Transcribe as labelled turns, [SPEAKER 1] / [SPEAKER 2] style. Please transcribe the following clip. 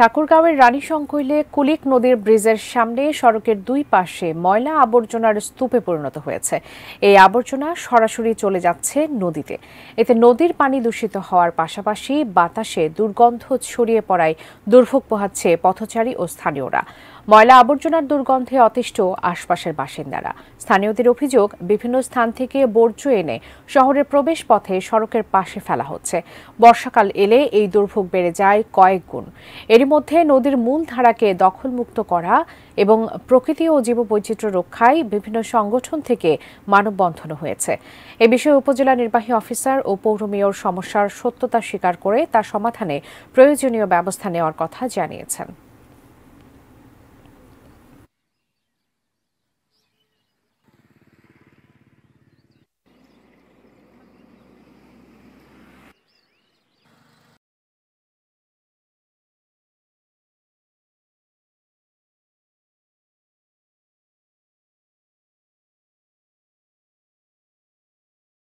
[SPEAKER 1] ঠাকুরগাঁওয়ের রানী সংকুইলে কুলিক নদীর ব্রিজের সামনে সড়কের দুই পাশে ময়লা আবর্জনার স্তূপে পরিণত হয়েছে এই আবর্জনা সরাসরি চলে যাচ্ছে নদীতে এতে নদীর পানি দূষিত হওয়ার পাশাপাশি বাতাসে দুর্গন্ধ ছড়িয়ে পড়ায় দুর্ভোগ পোহাচ্ছে পথচারী ও স্থানীয়রা ময়লা আবর্জনার দুর্গন্ধে অতিষ্ঠ আশপাশের বাসিন্দারা স্থানীয়দের অভিযোগ বিভিন্ন স্থান থেকে বর্জ্য এনে শহরের প্রবেশ পথে সড়কের পাশে ফেলা হচ্ছে বর্ষাকাল এলে এই দুর্ভোগ বেড়ে যায় কয়েক গুণ এরই মধ্যে নদীর মূল ধারাকে দখলমুক্ত করা এবং প্রকৃতি ও জীববৈচিত্র্য রক্ষায় বিভিন্ন সংগঠন থেকে মানববন্ধন হয়েছে এ বিষয়ে উপজেলা নির্বাহী অফিসার ও পৌর মেয়র সমস্যার সত্যতা স্বীকার করে তা সমাধানে প্রয়োজনীয় ব্যবস্থা নেওয়ার কথা জানিয়েছেন